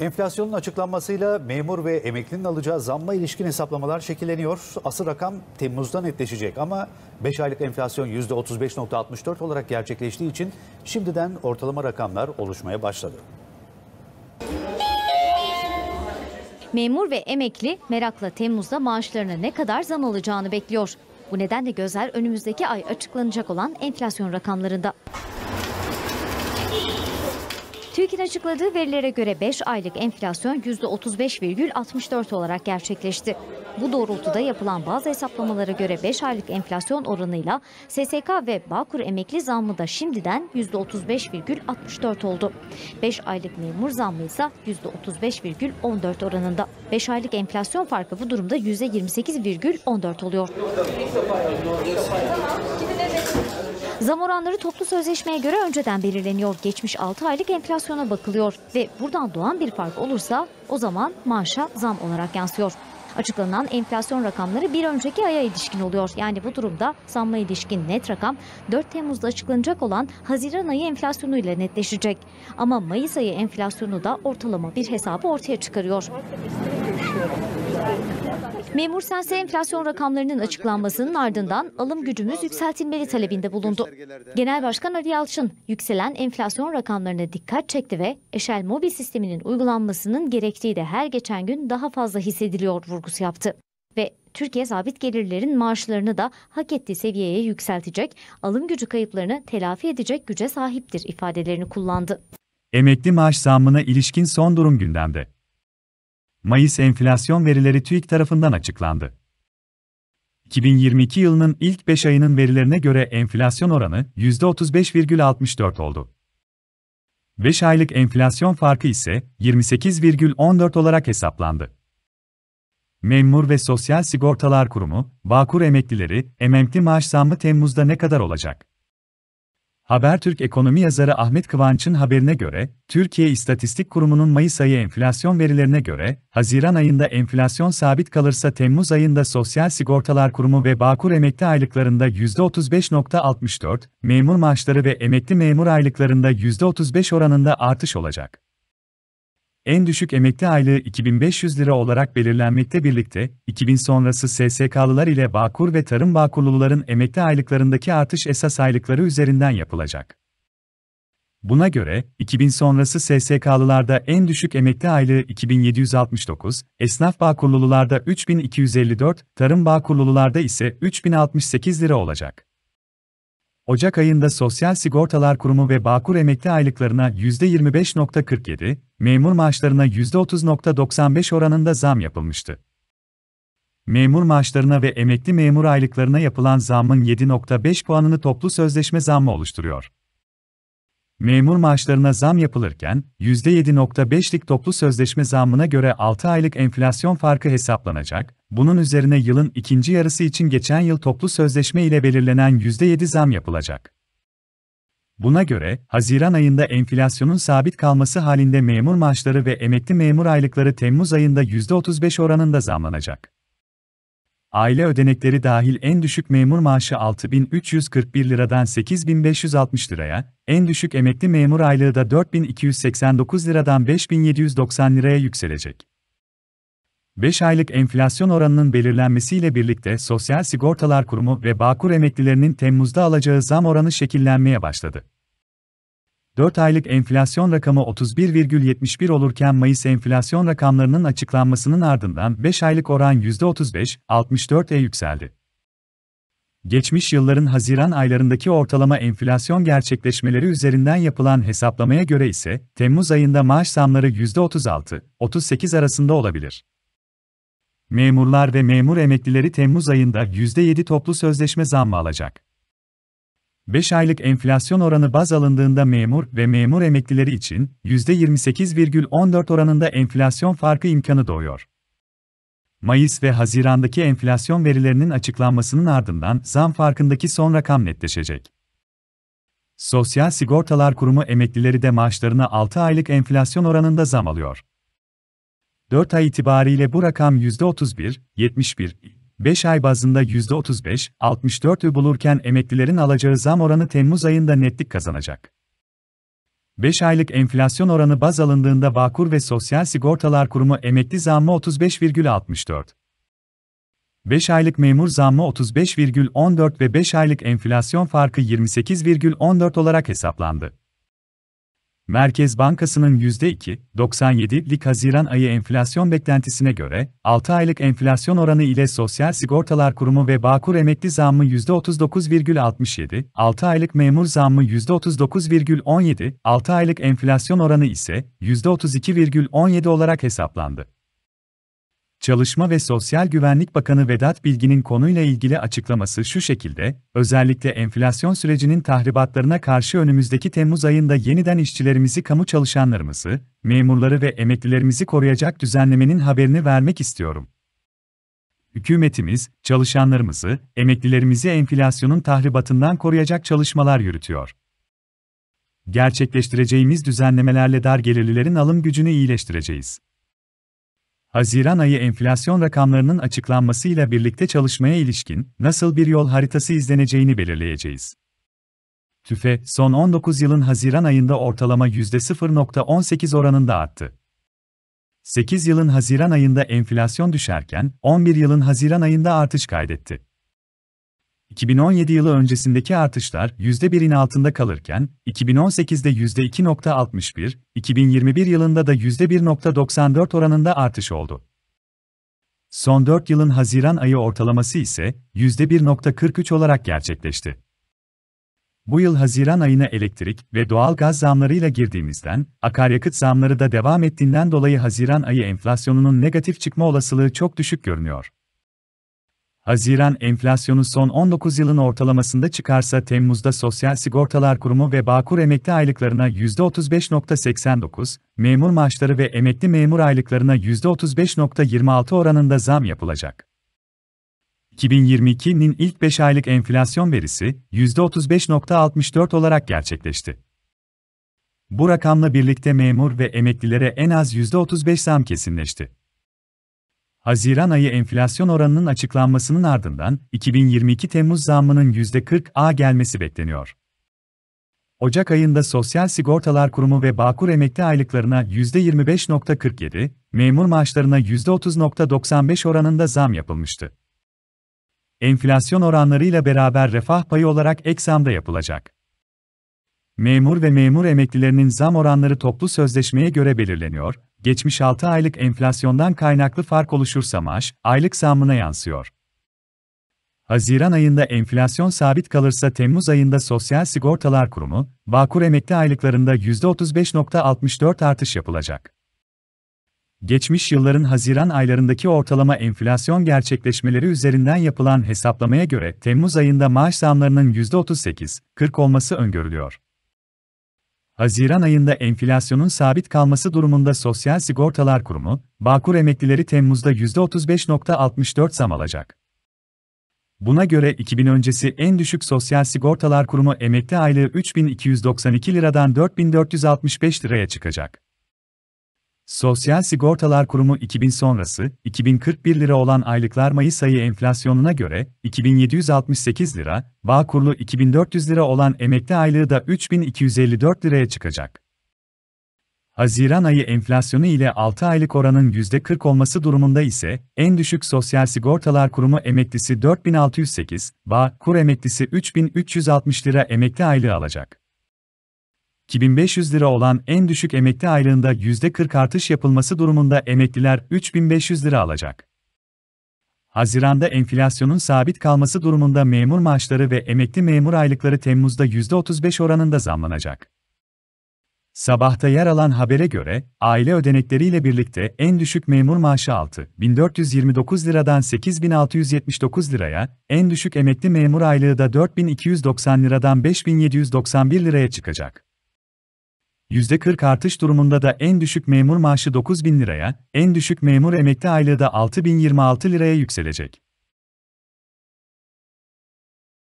Enflasyonun açıklanmasıyla memur ve emeklinin alacağı zamma ilişkin hesaplamalar şekilleniyor. Asıl rakam Temmuz'da netleşecek ama 5 aylık enflasyon %35.64 olarak gerçekleştiği için şimdiden ortalama rakamlar oluşmaya başladı. Memur ve emekli merakla Temmuz'da maaşlarına ne kadar zam alacağını bekliyor. Bu nedenle gözler önümüzdeki ay açıklanacak olan enflasyon rakamlarında. TÜİK'in açıkladığı verilere göre 5 aylık enflasyon %35,64 olarak gerçekleşti. Bu doğrultuda yapılan bazı hesaplamalara göre 5 aylık enflasyon oranıyla SSK ve Bağkur emekli zammı da şimdiden %35,64 oldu. 5 aylık memur zammı ise %35,14 oranında. 5 aylık enflasyon farkı bu durumda %28,14 oluyor. Zam oranları toplu sözleşmeye göre önceden belirleniyor. Geçmiş 6 aylık enflasyona bakılıyor ve buradan doğan bir fark olursa o zaman maaşa zam olarak yansıyor. Açıklanan enflasyon rakamları bir önceki aya ilişkin oluyor. Yani bu durumda zamla ilişkin net rakam 4 Temmuz'da açıklanacak olan Haziran ayı enflasyonu ile netleşecek. Ama Mayıs ayı enflasyonu da ortalama bir hesabı ortaya çıkarıyor. Memur sense enflasyon rakamlarının açıklanmasının ardından alım gücümüz yükseltilmeli talebinde bulundu. Genel Başkan Ali Yalçın yükselen enflasyon rakamlarına dikkat çekti ve eşel mobil sisteminin uygulanmasının gerektiği de her geçen gün daha fazla hissediliyor vurgusu yaptı. Ve Türkiye sabit gelirlerin maaşlarını da hak ettiği seviyeye yükseltecek, alım gücü kayıplarını telafi edecek güce sahiptir ifadelerini kullandı. Emekli maaş zammına ilişkin son durum gündemde. Mayıs enflasyon verileri TÜİK tarafından açıklandı. 2022 yılının ilk 5 ayının verilerine göre enflasyon oranı %35,64 oldu. 5 aylık enflasyon farkı ise 28,14 olarak hesaplandı. Memur ve Sosyal Sigortalar Kurumu, Bağkur emeklileri, emekli maaş zammı Temmuz'da ne kadar olacak? Habertürk ekonomi yazarı Ahmet Kıvanç'ın haberine göre, Türkiye İstatistik Kurumu'nun Mayıs ayı enflasyon verilerine göre, Haziran ayında enflasyon sabit kalırsa Temmuz ayında Sosyal Sigortalar Kurumu ve Bağkur emekli aylıklarında %35.64, memur maaşları ve emekli memur aylıklarında %35 oranında artış olacak en düşük emekli aylığı 2500 lira olarak belirlenmekte birlikte, 2000 sonrası SSK'lılar ile Bağkur ve Tarım Bağkurluların emekli aylıklarındaki artış esas aylıkları üzerinden yapılacak. Buna göre, 2000 sonrası SSK'lılarda en düşük emekli aylığı 2769, esnaf bağkurlularda 3254, tarım bağkurlularda ise 3068 lira olacak. Ocak ayında Sosyal Sigortalar Kurumu ve Bağkur emekli aylıklarına %25.47, memur maaşlarına %30.95 oranında zam yapılmıştı. Memur maaşlarına ve emekli memur aylıklarına yapılan zamın 7.5 puanını toplu sözleşme zammı oluşturuyor. Memur maaşlarına zam yapılırken, %7.5'lik toplu sözleşme zammına göre 6 aylık enflasyon farkı hesaplanacak, bunun üzerine yılın ikinci yarısı için geçen yıl toplu sözleşme ile belirlenen %7 zam yapılacak. Buna göre, Haziran ayında enflasyonun sabit kalması halinde memur maaşları ve emekli memur aylıkları Temmuz ayında %35 oranında zamlanacak. Aile ödenekleri dahil en düşük memur maaşı 6341 liradan 8560 liraya, en düşük emekli memur aylığı da 4289 liradan 5790 liraya yükselecek. 5 aylık enflasyon oranının belirlenmesiyle birlikte Sosyal Sigortalar Kurumu ve Bağkur emeklilerinin Temmuz'da alacağı zam oranı şekillenmeye başladı. 4 aylık enflasyon rakamı 31,71 olurken Mayıs enflasyon rakamlarının açıklanmasının ardından 5 aylık oran %35,64'e e yükseldi. Geçmiş yılların Haziran aylarındaki ortalama enflasyon gerçekleşmeleri üzerinden yapılan hesaplamaya göre ise Temmuz ayında maaş zamları %36-38 arasında olabilir. Memurlar ve memur emeklileri Temmuz ayında %7 toplu sözleşme zammı alacak. 5 aylık enflasyon oranı baz alındığında memur ve memur emeklileri için %28,14 oranında enflasyon farkı imkanı doğuyor. Mayıs ve Haziran'daki enflasyon verilerinin açıklanmasının ardından zam farkındaki son rakam netleşecek. Sosyal Sigortalar Kurumu emeklileri de maaşlarına 6 aylık enflasyon oranında zam alıyor. 4 ay itibariyle bu rakam %31, 71, 5 ay bazında %35-64'ü bulurken emeklilerin alacağı zam oranı Temmuz ayında netlik kazanacak. 5 aylık enflasyon oranı baz alındığında Bağkur ve Sosyal Sigortalar Kurumu emekli zammı 35,64. 5 aylık memur zammı 35,14 ve 5 aylık enflasyon farkı 28,14 olarak hesaplandı. Merkez Bankası'nın %2.97'lik Haziran ayı enflasyon beklentisine göre, 6 aylık enflasyon oranı ile Sosyal Sigortalar Kurumu ve Bağkur emekli zammı %39,67, 6 aylık memur zammı %39,17, 6 aylık enflasyon oranı ise %32,17 olarak hesaplandı. Çalışma ve Sosyal Güvenlik Bakanı Vedat Bilgin'in konuyla ilgili açıklaması şu şekilde, özellikle enflasyon sürecinin tahribatlarına karşı önümüzdeki Temmuz ayında yeniden işçilerimizi, kamu çalışanlarımızı, memurları ve emeklilerimizi koruyacak düzenlemenin haberini vermek istiyorum. Hükümetimiz, çalışanlarımızı, emeklilerimizi enflasyonun tahribatından koruyacak çalışmalar yürütüyor. Gerçekleştireceğimiz düzenlemelerle dar gelirlilerin alım gücünü iyileştireceğiz. Haziran ayı enflasyon rakamlarının açıklanmasıyla birlikte çalışmaya ilişkin nasıl bir yol haritası izleneceğini belirleyeceğiz. TÜFE, son 19 yılın Haziran ayında ortalama %0.18 oranında arttı. 8 yılın Haziran ayında enflasyon düşerken, 11 yılın Haziran ayında artış kaydetti. 2017 yılı öncesindeki artışlar %1'in altında kalırken, 2018'de %2.61, 2021 yılında da %1.94 oranında artış oldu. Son 4 yılın Haziran ayı ortalaması ise %1.43 olarak gerçekleşti. Bu yıl Haziran ayına elektrik ve doğal gaz zamlarıyla girdiğimizden, akaryakıt zamları da devam ettiğinden dolayı Haziran ayı enflasyonunun negatif çıkma olasılığı çok düşük görünüyor. Haziran enflasyonu son 19 yılın ortalamasında çıkarsa Temmuz'da Sosyal Sigortalar Kurumu ve Bağkur emekli aylıklarına %35.89, memur maaşları ve emekli memur aylıklarına %35.26 oranında zam yapılacak. 2022'nin ilk 5 aylık enflasyon verisi %35.64 olarak gerçekleşti. Bu rakamla birlikte memur ve emeklilere en az %35 zam kesinleşti. Haziran ayı enflasyon oranının açıklanmasının ardından 2022 Temmuz zammının %40'a gelmesi bekleniyor. Ocak ayında Sosyal Sigortalar Kurumu ve Bağkur emekli aylıklarına %25.47, memur maaşlarına %30.95 oranında zam yapılmıştı. Enflasyon oranlarıyla beraber refah payı olarak ek zam da yapılacak. Memur ve memur emeklilerinin zam oranları toplu sözleşmeye göre belirleniyor, geçmiş 6 aylık enflasyondan kaynaklı fark oluşursa maaş, aylık zammına yansıyor. Haziran ayında enflasyon sabit kalırsa Temmuz ayında Sosyal Sigortalar Kurumu, vakur emekli aylıklarında %35.64 artış yapılacak. Geçmiş yılların Haziran aylarındaki ortalama enflasyon gerçekleşmeleri üzerinden yapılan hesaplamaya göre Temmuz ayında maaş zamlarının %38-40 olması öngörülüyor. Haziran ayında enflasyonun sabit kalması durumunda Sosyal Sigortalar Kurumu, Bağkur emeklileri Temmuz'da %35.64 zam alacak. Buna göre 2000 öncesi en düşük Sosyal Sigortalar Kurumu emekli aylığı 3292 liradan 4465 liraya çıkacak. Sosyal Sigortalar Kurumu 2000 sonrası 2041 lira olan aylıklar Mayıs ayı enflasyonuna göre 2768 lira, bağ kurulu 2400 lira olan emekli aylığı da 3254 liraya çıkacak. Haziran ayı enflasyonu ile 6 aylık oranın %40 olması durumunda ise en düşük Sosyal Sigortalar Kurumu emeklisi 4608, bağ kur emeklisi 3360 lira emekli aylığı alacak. 2500 lira olan en düşük emekli aylığında %40 artış yapılması durumunda emekliler 3500 lira alacak. Haziranda enflasyonun sabit kalması durumunda memur maaşları ve emekli memur aylıkları Temmuz'da %35 oranında zamlanacak. Sabahta yer alan habere göre, aile ödenekleriyle birlikte en düşük memur maaşı 6.429 liradan 8.679 liraya, en düşük emekli memur aylığı da 4.290 liradan 5.791 liraya çıkacak. %40 artış durumunda da en düşük memur maaşı 9 bin liraya, en düşük memur emekli aylığı da 6.026 liraya yükselecek.